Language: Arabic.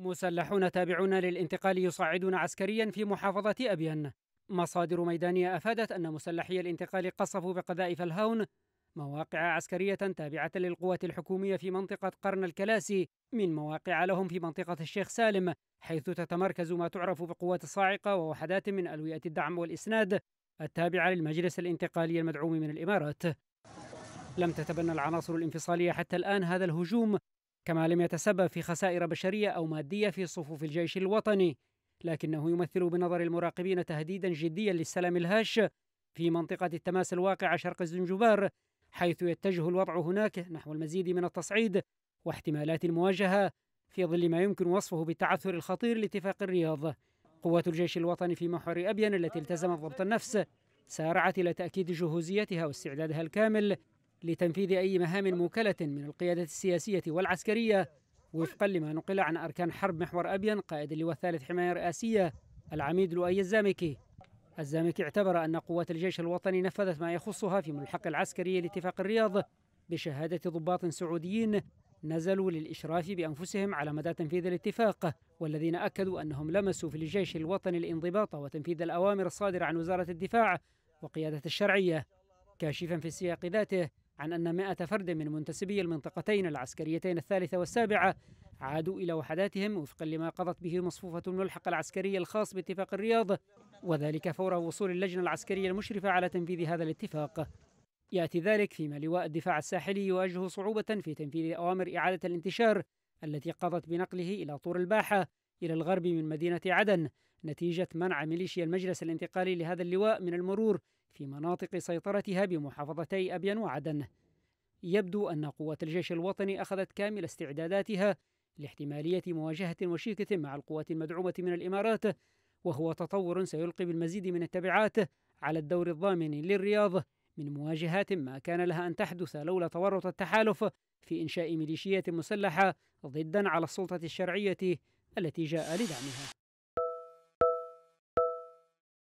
مسلحون تابعون للانتقال يصعدون عسكريا في محافظة أبين مصادر ميدانية أفادت أن مسلحي الانتقال قصفوا بقذائف الهاون مواقع عسكرية تابعة للقوات الحكومية في منطقة قرن الكلاسي من مواقع لهم في منطقة الشيخ سالم حيث تتمركز ما تعرف بقوات الصاعقة ووحدات من ألوية الدعم والإسناد التابعة للمجلس الانتقالي المدعوم من الإمارات لم تتبنى العناصر الانفصالية حتى الآن هذا الهجوم كما لم يتسبب في خسائر بشريه او ماديه في صفوف الجيش الوطني لكنه يمثل بنظر المراقبين تهديدا جديا للسلام الهاش في منطقه التماس الواقعه شرق الزنجبار حيث يتجه الوضع هناك نحو المزيد من التصعيد واحتمالات المواجهه في ظل ما يمكن وصفه بالتعثر الخطير لاتفاق الرياض قوات الجيش الوطني في محور ابين التي التزمت ضبط النفس سارعت الى تاكيد جهوزيتها واستعدادها الكامل لتنفيذ أي مهام موكلة من القيادة السياسية والعسكرية وفقا لما نقل عن أركان حرب محور أبين قائد اللواء الثالث حماية رئاسية العميد لؤي الزامكي الزامكي اعتبر أن قوات الجيش الوطني نفذت ما يخصها في ملحق العسكري لاتفاق الرياض بشهادة ضباط سعوديين نزلوا للإشراف بأنفسهم على مدى تنفيذ الاتفاق والذين أكدوا أنهم لمسوا في الجيش الوطني الانضباط وتنفيذ الأوامر الصادرة عن وزارة الدفاع وقيادة الشرعية كاشفا في السياق ذاته عن أن مائة فرد من منتسبي المنطقتين العسكريتين الثالثة والسابعة عادوا إلى وحداتهم وفقا لما قضت به مصفوفة الملحق العسكري الخاص باتفاق الرياض وذلك فور وصول اللجنة العسكرية المشرفة على تنفيذ هذا الاتفاق يأتي ذلك فيما لواء الدفاع الساحلي يواجه صعوبة في تنفيذ أوامر إعادة الانتشار التي قضت بنقله إلى طور الباحة إلى الغرب من مدينة عدن نتيجة منع ميليشيا المجلس الانتقالي لهذا اللواء من المرور في مناطق سيطرتها بمحافظتي أبين وعدن يبدو أن قوات الجيش الوطني أخذت كامل استعداداتها لاحتمالية مواجهة وشيكة مع القوات المدعومة من الإمارات وهو تطور سيلقي بالمزيد من التبعات على الدور الضامن للرياض من مواجهات ما كان لها أن تحدث لولا تورط التحالف في إنشاء ميليشيات مسلحة ضدا على السلطة الشرعية التي جاء لدعمها